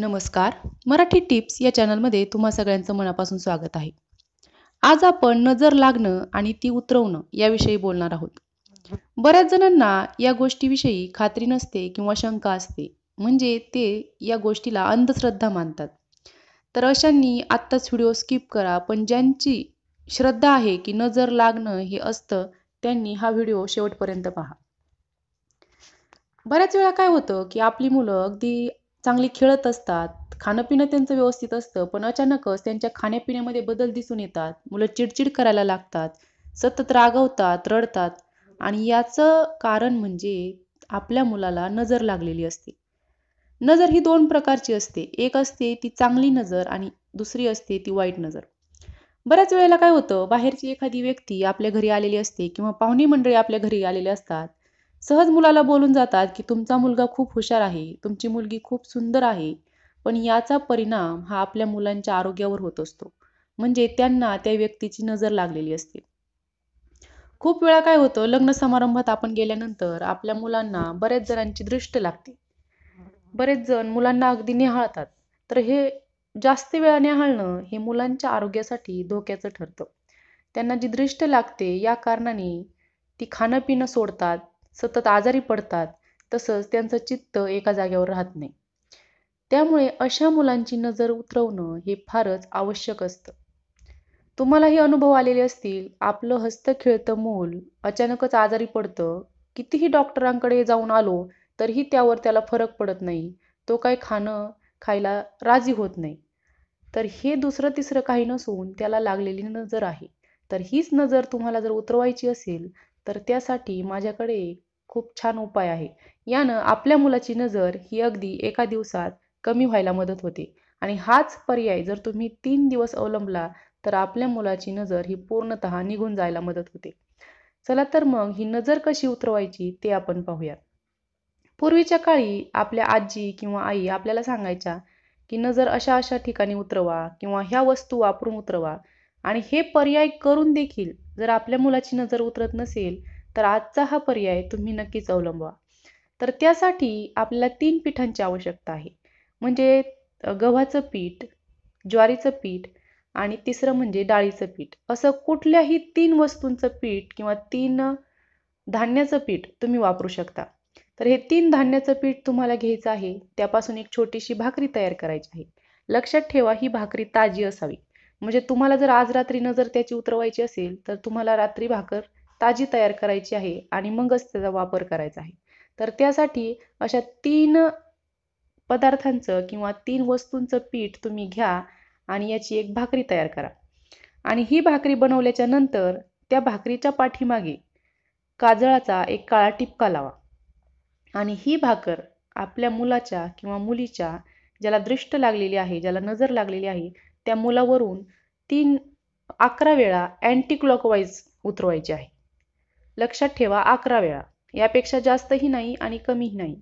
नमस्कार मराठी टिप्स या चॅनलमध्ये तुम्हा सगळ्यांचं मनापासून स्वागत आहे आज आपण नजर लागणं आणि ती उतरवणं याविषयी बोलणार आहोत बऱ्याच जणांना या गोष्टीविषयी खात्री नसते किंवा शंका असते म्हणजे ते या गोष्टीला अंधश्रद्धा मानतात तर अशांनी आत्ताच व्हिडिओ स्किप करा पण ज्यांची श्रद्धा आहे की नजर लागणं हे असतं त्यांनी हा व्हिडिओ शेवटपर्यंत पहा बऱ्याच वेळा काय होतं की आपली मुलं अगदी चांगली खेळत असतात खाणंपिणं त्यांचं व्यवस्थित असतं पण अचानकच त्यांच्या खाण्यापिण्यामध्ये बदल दिसून येतात मुलं चिडचिड करायला लागतात सतत रागवतात रडतात आणि याचं कारण म्हणजे आपल्या मुलाला नजर लागलेली असते नजर ही दोन प्रकारची असते एक असते ती चांगली नजर आणि दुसरी असते ती वाईट नजर बऱ्याच वेळेला काय होतं बाहेरची एखादी व्यक्ती आपल्या घरी आलेली असते किंवा पाहुणे मंडळी आपल्या घरी आलेले असतात सहज मुलाला बोलून जातात की तुमचा मुलगा खूप हुशार आहे तुमची मुलगी खूप सुंदर आहे पण याचा परिणाम हा आपल्या मुलांच्या आरोग्यावर होत असतो म्हणजे त्यांना त्या व्यक्तीची नजर लागलेली असते खूप वेळा काय होतं लग्न समारंभात आपण गेल्यानंतर आपल्या मुलांना बऱ्याच जणांची दृष्ट लागते बरेच जण मुलांना अगदी निहाळतात तर हे जास्त वेळा निहाळणं हे मुलांच्या आरोग्यासाठी धोक्याचं ठरतं त्यांना जी दृष्ट लागते या कारणाने ती खाणं पिणं सोडतात सतत आजारी पडतात तसंच त्यांचं चित्त एका जागेवर राहत नाही त्यामुळे अशा मुलांची नजर उतरवणं हे फारच आवश्यक असतं तुम्हाला हे अनुभव आलेले असतील आपलं हस्त खेळत मूल अचानकच आजारी पडतं कितीही डॉक्टरांकडे जाऊन आलो तरीही त्यावर त्याला फरक पडत नाही तो काय खाणं खायला राजी होत नाही तर हे दुसरं तिसरं काही नसून त्याला लागलेली नजर आहे तर हीच नजर तुम्हाला जर उतरवायची असेल तर त्यासाठी माझ्याकडे खूप छान उपाय आहे यानं आपल्या मुलाची नजर ही अगदी एका दिवसात कमी व्हायला मदत होते आणि हाच पर्याय जर तुम्ही तीन दिवस अवलंबला तर आपल्या मुलाची नजर ही पूर्णत निघून जायला मदत होते चला तर मग ही नजर कशी उतरवायची ते आपण पाहूयात पूर्वीच्या काळी आपल्या आजी किंवा आई आपल्याला सांगायच्या की नजर अशा अशा ठिकाणी उतरवा किंवा ह्या वस्तू वापरून उतरवा आणि हे पर्याय करून देखील जर आपल्या मुलाची नजर उतरत नसेल तर आजचा हा पर्याय तुम्ही नक्कीच अवलंबवा तर त्यासाठी आपल्याला तीन पिठांची आवश्यकता आहे म्हणजे गव्हाचं पीठ ज्वारीचं पीठ आणि तिसरं म्हणजे डाळीचं पीठ असं कुठल्याही तीन वस्तूंचं पीठ किंवा तीन धान्याचं पीठ तुम्ही वापरू शकता तर हे तीन धान्याचं पीठ तुम्हाला घ्यायचं आहे त्यापासून एक छोटीशी भाकरी तयार करायची आहे लक्षात ठेवा ही भाकरी ताजी असावी म्हणजे तुम्हाला जर आज रात्री नजर त्याची उतरवायची असेल तर तुम्हाला रात्री भाकर ताजी तयार करायची आहे आणि मगच त्याचा वापर करायचा आहे तर त्यासाठी अशा तीन पदार्थांचं किंवा तीन वस्तूंचं पीठ तुम्ही घ्या आणि याची एक भाकरी तयार करा आणि ही भाकरी बनवल्याच्या नंतर त्या भाकरीच्या पाठीमागे काजळाचा एक काळा टिपका लावा आणि ही भाकर आपल्या मुलाच्या किंवा मुलीच्या ज्याला दृष्ट लागलेली आहे ज्याला नजर लागलेली आहे त्या मुलावरून तीन अकरा वेळा अँटी क्लॉकवाईज उतरवायची आहे लक्षात ठेवा अकरा वेळा यापेक्षा जास्तही नाही आणि कमीही नाही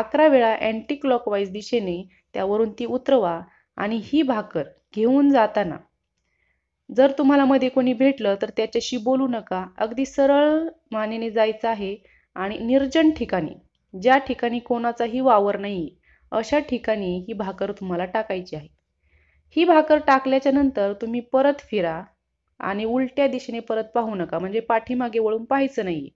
अकरा वेळा अँटी क्लॉकवाईज दिशेने त्यावरून ती उतरवा आणि ही भाकर घेऊन जाताना जर तुम्हाला मध्ये कोणी भेटलं तर त्याच्याशी बोलू नका अगदी सरळ मानेने जायचं आहे आणि निर्जन ठिकाणी ज्या ठिकाणी कोणाचाही वावर नाही अशा ठिकाणी ही भाकर तुम्हाला टाकायची आहे ही भाकर टाकल्याच्या नंतर तुम्ही परत फिरा आणि उलट्या दिशेने परत पाहू नका म्हणजे पाठीमागे वळून पाहायचं नाही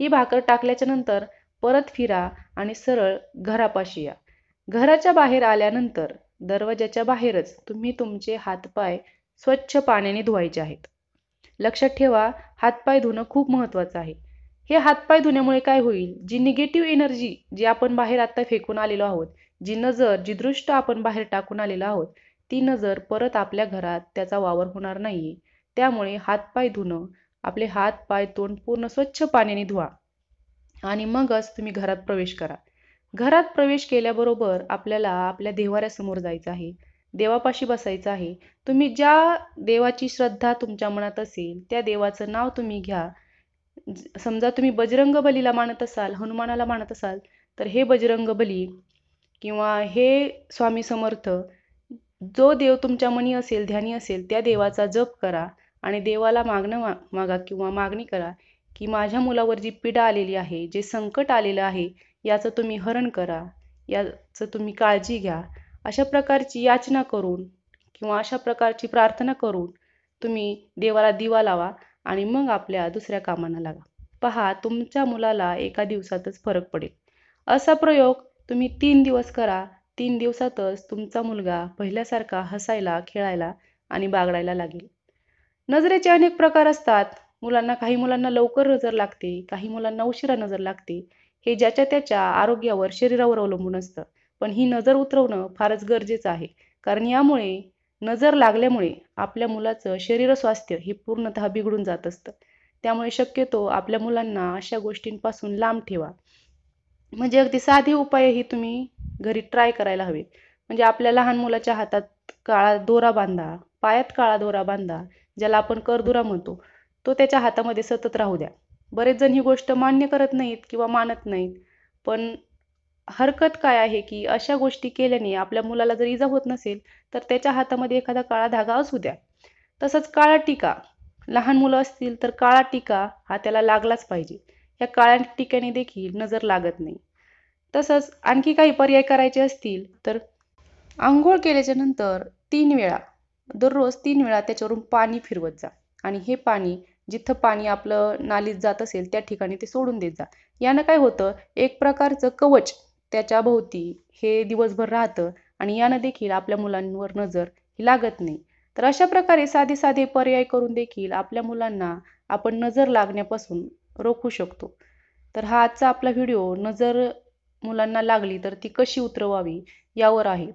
ही भाकर टाकल्याच्या नंतर परत फिरा आणि सरळ घरापाशी या घराच्या बाहेर आल्यानंतर दरवाजाच्या बाहेरच तुम्ही तुमचे हातपाय स्वच्छ पाण्याने धुवायचे आहेत लक्षात ठेवा हातपाय धुणं खूप महत्वाचं आहे हे हातपाय धुण्यामुळे काय होईल जी निगेटिव्ह एनर्जी जी आपण बाहेर आता फेकून आलेलो आहोत जी नजर जी दृष्ट आपण बाहेर टाकून आलेलो आहोत ती नजर परत आपल्या घरात त्याचा वावर होणार नाही त्यामुळे हातपाय धुणं आपले हात पाय तोंड पूर्ण स्वच्छ पाण्याने धुवा आणि मगच तुम्ही घरात प्रवेश करा घरात प्रवेश केल्याबरोबर आपल्याला आपल्या देवाऱ्यासमोर जायचं आहे देवापाशी बसायचं आहे तुम्ही ज्या देवाची श्रद्धा तुमच्या मनात असेल त्या देवाचं नाव तुम्ही घ्या समजा तुम्ही बजरंग बलीला मानत असाल हनुमानाला मानत असाल तर हे बजरंग बली किंवा हे स्वामी समर्थ जो देव तुमच्या मनी असेल ध्यानी असेल त्या देवाचा जप करा आणि देवाला मागणं मा मागा किंवा मागणी करा की माझ्या मुलावर जी पीडा आलेली आहे जे संकट आलेलं आहे याचं तुम्ही हरण करा याचं तुम्ही काळजी घ्या अशा प्रकारची याचना करून किंवा अशा प्रकारची प्रार्थना करून तुम्ही देवाला दिवा लावा आणि मग आपल्या दुसऱ्या कामांना लागा पहा तुमच्या मुलाला एका दिवसातच फरक पडेल असा प्रयोग तुम्ही तीन दिवस करा तीन दिवसातच तुमचा मुलगा पहिल्यासारखा हसायला खेळायला आणि बागडायला लागेल नजरेचे अनेक प्रकार असतात मुलांना काही मुलांना लवकर नजर लागते काही मुलांना उशिरा नजर लागते हे ज्याच्या त्याच्या आरोग्यावर शरीरावर अवलंबून असतं पण ही नजर उतरवणं फारच गरजेचं आहे कारण यामुळे नजर लागल्यामुळे आपल्या मुलाचं शरीर स्वास्थ्य हे पूर्णतः बिघडून जात असतं त्यामुळे शक्यतो आपल्या मुलांना अशा गोष्टींपासून लांब ठेवा म्हणजे अगदी साधे उपायही तुम्ही घरी ट्राय करायला हवेत म्हणजे आपल्या लहान मुलाच्या हातात काळा दोरा बांधा पायात काळा दोरा बांधा ज्याला आपण करदुरा म्हणतो तो त्याच्या हातामध्ये सतत राहू द्या बरेच जण ही गोष्ट मान्य करत नाहीत किंवा मानत नाहीत पण हरकत काय आहे की अशा गोष्टी केल्याने आपल्या मुलाला जर इजा होत नसेल तर त्याच्या हातामध्ये एखादा काळा धागा असू द्या तसंच काळा टीका लहान मुलं असतील तर काळा टीका हा त्याला लागलाच पाहिजे या काळ्या ठिकाणी देखील नजर लागत नाही तसंच आणखी काही पर्याय करायचे असतील तर आंघोळ केल्याच्या नंतर तीन वेळा दररोज तीन वेळा त्याच्यावरून पाणी फिरवत जा आणि हे पाणी जिथं पाणी आपलं नालीत जात असेल त्या ठिकाणी ते सोडून देत जा यानं काय होतं एक प्रकारचं कवच त्याच्या भोवती हे दिवसभर राहतं आणि यानं देखील आपल्या मुलांवर नजर ही लागत नाही तर अशा प्रकारे साधे साधे पर्याय करून देखील आपल्या मुलांना आपण नजर लागण्यापासून रोखू शकतो तर हा आजचा आपला व्हिडिओ नजर मुलांना लागली तर ती कशी उतरवावी यावर आहे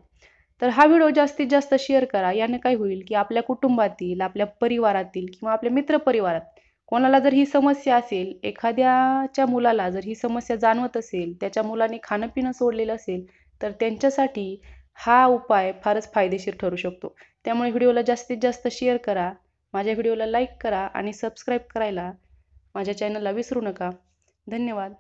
तर हा व्हिडिओ जास्तीत जास्त शेअर करा याने काय होईल की आपल्या कुटुंबातील आपल्या परिवारातील किंवा आपल्या मित्रपरिवारात कोणाला जर ही समस्या असेल एखाद्याच्या मुलाला जर ही समस्या जाणवत असेल त्याच्या मुलाने खाणं पिणं सोडलेलं असेल तर त्यांच्यासाठी हा उपाय फारच फायदेशीर ठरू शकतो त्यामुळे व्हिडिओला जास्तीत जास्त शेअर करा माझ्या व्हिडिओला लाईक करा आणि सबस्क्राईब करायला माझ्या चॅनलला विसरू नका धन्यवाद